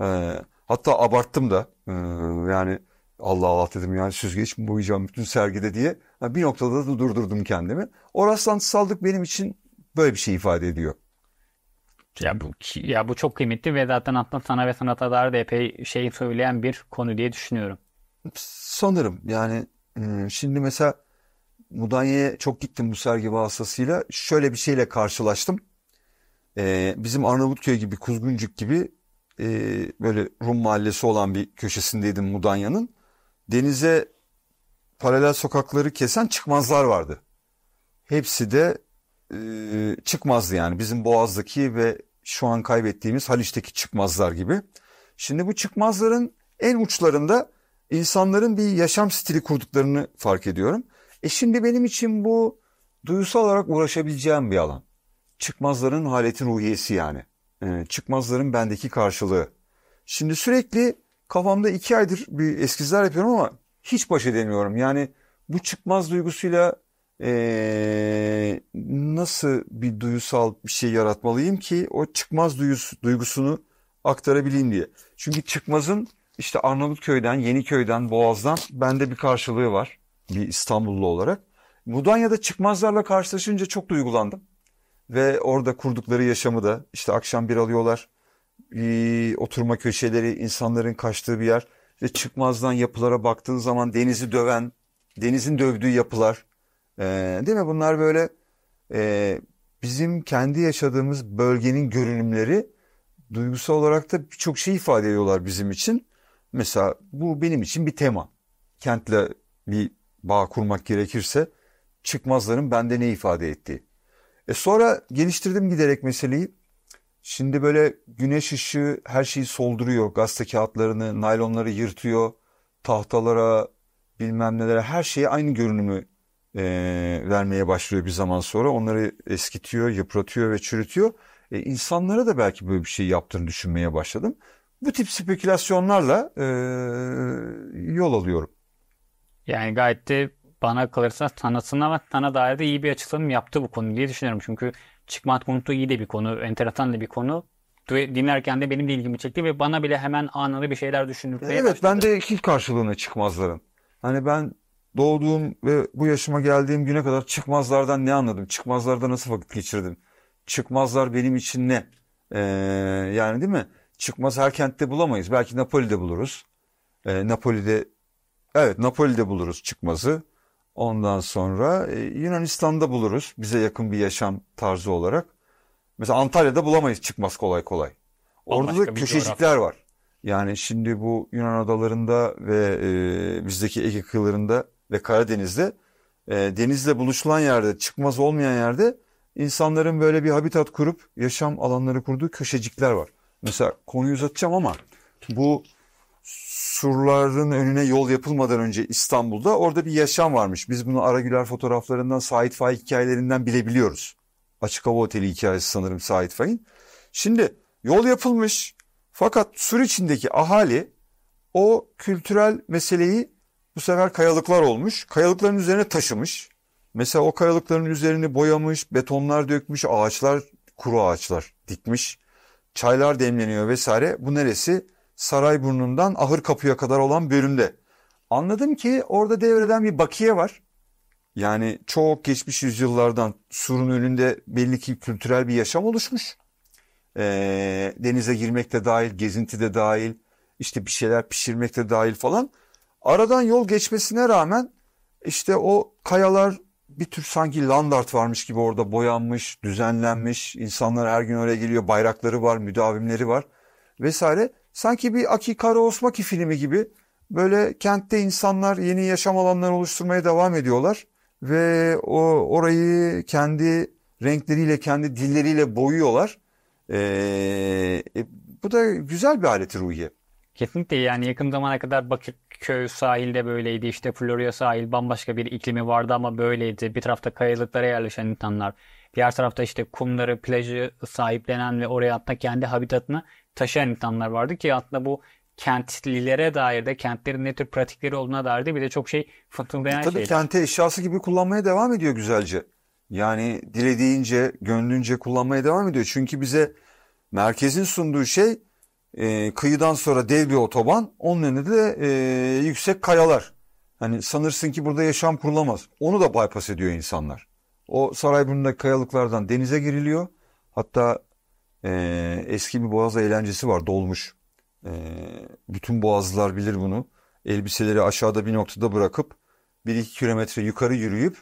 E, hatta abarttım da e, yani Allah Allah dedim yani süzgeç mi boyayacağım bütün sergide diye. bir noktada da durdurdum kendimi. O rastlantısallık benim için böyle bir şey ifade ediyor. Ya bu ya bu çok kıymetli ve zaten aslında sana ve sanata dair de epey şey söyleyen bir konu diye düşünüyorum. Sanırım yani ıı, şimdi mesela Mudanya'ya çok gittim bu sergi vasıtasıyla. Şöyle bir şeyle karşılaştım. Ee, bizim Arnavutköy gibi, Kuzguncuk gibi e, böyle Rum mahallesi olan bir köşesindeydim Mudanya'nın. Denize paralel sokakları kesen çıkmazlar vardı. Hepsi de e, çıkmazdı yani bizim Boğaz'daki ve şu an kaybettiğimiz Haliç'teki çıkmazlar gibi. Şimdi bu çıkmazların en uçlarında insanların bir yaşam stili kurduklarını fark ediyorum. E şimdi benim için bu duygusal olarak uğraşabileceğim bir alan. Çıkmazların haleti ruhiyesi yani. E, çıkmazların bendeki karşılığı. Şimdi sürekli kafamda iki aydır bir eskizler yapıyorum ama hiç baş edemiyorum. Yani bu çıkmaz duygusuyla ee, nasıl bir duygusal bir şey yaratmalıyım ki o çıkmaz duygusu, duygusunu aktarabileyim diye. Çünkü çıkmazın işte Arnavutköy'den, Yeniköy'den, Boğaz'dan bende bir karşılığı var bir İstanbullu olarak. Mudanya'da çıkmazlarla karşılaşınca çok duygulandım. Ve orada kurdukları yaşamı da işte akşam bir alıyorlar. Ee, oturma köşeleri, insanların kaçtığı bir yer. ve çıkmazdan yapılara baktığın zaman denizi döven, denizin dövdüğü yapılar. Ee, değil mi? Bunlar böyle e, bizim kendi yaşadığımız bölgenin görünümleri duygusal olarak da birçok şey ifade ediyorlar bizim için. Mesela bu benim için bir tema. Kentle bir bağ kurmak gerekirse çıkmazların bende ne ifade ettiği. E sonra geliştirdim giderek meseleyi. Şimdi böyle güneş ışığı her şeyi solduruyor. Gazete kağıtlarını, naylonları yırtıyor. Tahtalara, bilmem nelere her şeyi aynı görünümü e, vermeye başlıyor bir zaman sonra. Onları eskitiyor, yıpratıyor ve çürütüyor. E, insanlara da belki böyle bir şey yaptığını düşünmeye başladım. Bu tip spekülasyonlarla e, yol alıyorum. Yani gayet de bana kalırsa tanıtın ve sana dair de iyi bir açıklama yaptı bu konu diye düşünüyorum. Çünkü çıkmat konusu iyi de bir konu, enteresan da bir konu. Dinlerken de benim de ilgimi çekti ve bana bile hemen anında bir şeyler düşündürtmeye Evet başladı. ben de iki karşılığına çıkmazların. Hani ben doğduğum ve bu yaşıma geldiğim güne kadar çıkmazlardan ne anladım? Çıkmazlarda nasıl vakit geçirdim? Çıkmazlar benim için ne? Ee, yani değil mi? Çıkmaz her kentte bulamayız. Belki Napoli'de buluruz. Ee, Napoli'de evet Napoli'de buluruz çıkmazı. Ondan sonra e, Yunanistan'da buluruz bize yakın bir yaşam tarzı olarak. Mesela Antalya'da bulamayız çıkmaz kolay kolay. Orada da köşecikler var. Yani şimdi bu Yunan adalarında ve e, bizdeki Ege kıyılarında ve Karadeniz'de e, denizle buluşulan yerde çıkmaz olmayan yerde insanların böyle bir habitat kurup yaşam alanları kurduğu köşecikler var. Mesela konuyu uzatacağım ama bu surların önüne yol yapılmadan önce İstanbul'da orada bir yaşam varmış. Biz bunu Aragüler fotoğraflarından, Sait Faik hikayelerinden bilebiliyoruz. Açık Hava Oteli hikayesi sanırım Sait Faik'in. Şimdi yol yapılmış fakat sur içindeki ahali o kültürel meseleyi bu sefer kayalıklar olmuş. Kayalıkların üzerine taşımış. Mesela o kayalıkların üzerini boyamış, betonlar dökmüş, ağaçlar, kuru ağaçlar dikmiş. Çaylar demleniyor vesaire. Bu neresi? Saray burnundan ahır kapıya kadar olan bölümde. Anladım ki orada devreden bir bakiye var. Yani çok geçmiş yüzyıllardan surun önünde belli ki kültürel bir yaşam oluşmuş. E, denize girmek de dahil, gezinti de dahil, işte bir şeyler pişirmek de dahil falan. Aradan yol geçmesine rağmen işte o kayalar bir tür sanki landart varmış gibi orada boyanmış, düzenlenmiş. İnsanlar her gün oraya geliyor. Bayrakları var, müdavimleri var vesaire. Sanki bir Aki Karaosmaki filmi gibi böyle kentte insanlar yeni yaşam alanları oluşturmaya devam ediyorlar. Ve o orayı kendi renkleriyle, kendi dilleriyle boyuyorlar. Ee, e, bu da güzel bir aleti ruhiye. Kesinlikle yani yakın zamana kadar Bakü, köy sahilde böyleydi. İşte Florya sahil bambaşka bir iklimi vardı ama böyleydi. Bir tarafta kayalıklara yerleşen insanlar. Diğer tarafta işte kumları, plajı sahiplenen ve oraya hatta kendi habitatını taşıyan insanlar vardı ki aslında bu kentlilere dair de kentlerin ne tür pratikleri olduğuna dair de bir de çok şey fıtıldayan e, tabii şeydi. Tabii kenti eşyası gibi kullanmaya devam ediyor güzelce. Yani dilediğince, gönlünce kullanmaya devam ediyor. Çünkü bize merkezin sunduğu şey e, kıyıdan sonra dev bir otoban onun önünde de e, yüksek kayalar. Hani sanırsın ki burada yaşam kurulamaz. Onu da bypass ediyor insanlar. O Sarayburnu'ndaki kayalıklardan denize giriliyor. Hatta e, eski bir boğaz eğlencesi var dolmuş. E, bütün boğazlar bilir bunu. Elbiseleri aşağıda bir noktada bırakıp bir iki kilometre yukarı yürüyüp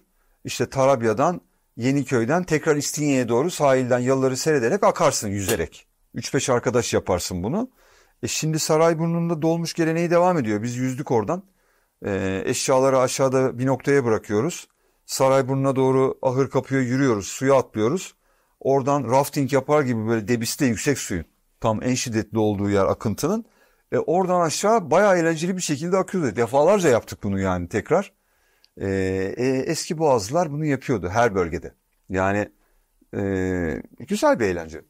işte Tarabya'dan Yeniköy'den tekrar İstinye'ye doğru sahilden yalıları seyrederek akarsın yüzerek. 3-5 arkadaş yaparsın bunu. E şimdi Sarayburnu'nda dolmuş geleneği devam ediyor. Biz yüzdük oradan. E, eşyaları aşağıda bir noktaya bırakıyoruz. Sarayburnu'na doğru ahır kapıya yürüyoruz. Suya atlıyoruz. Oradan rafting yapar gibi böyle debiste yüksek suyun. Tam en şiddetli olduğu yer akıntının. E, oradan aşağı bayağı eğlenceli bir şekilde akıyordu. Defalarca yaptık bunu yani tekrar. E, e, eski boğazlar bunu yapıyordu her bölgede. Yani e, güzel bir eğlence.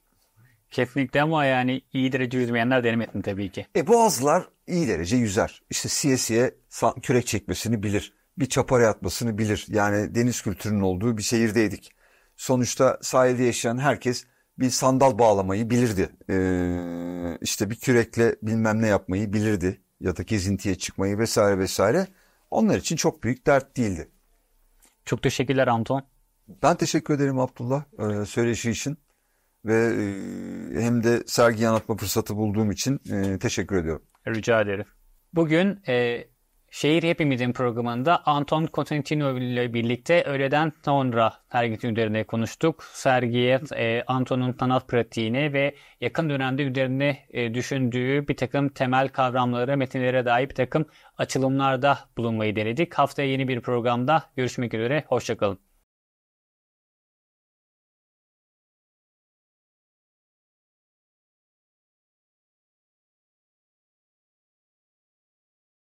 Kesinlikle ama yani iyi derece yüzmeyenler denemesin tabii ki. E boğazlar iyi derece yüzer. İşte siyesiye kürek çekmesini bilir. Bir çapara atmasını bilir. Yani deniz kültürünün olduğu bir şehirdeydik. Sonuçta sahilde yaşayan herkes bir sandal bağlamayı bilirdi. Ee, işte bir kürekle bilmem ne yapmayı bilirdi. Ya da gezintiye çıkmayı vesaire vesaire. Onlar için çok büyük dert değildi. Çok teşekkürler Anton. Ben teşekkür ederim Abdullah e, söyleşi için ve e, hem de sergiyi anlatma fırsatı bulduğum için e, teşekkür ediyorum. Rica ederim. Bugün e, Şehir Hepimizin programında Anton Konstantino ile birlikte öğleden sonra sergisi üzerine konuştuk. Sergiye e, Anton'un sanat pratiğini ve yakın dönemde üzerine e, düşündüğü bir takım temel kavramlara, metinlere dair bir takım açılımlarda bulunmayı denedik. Haftaya yeni bir programda görüşmek üzere, hoşçakalın.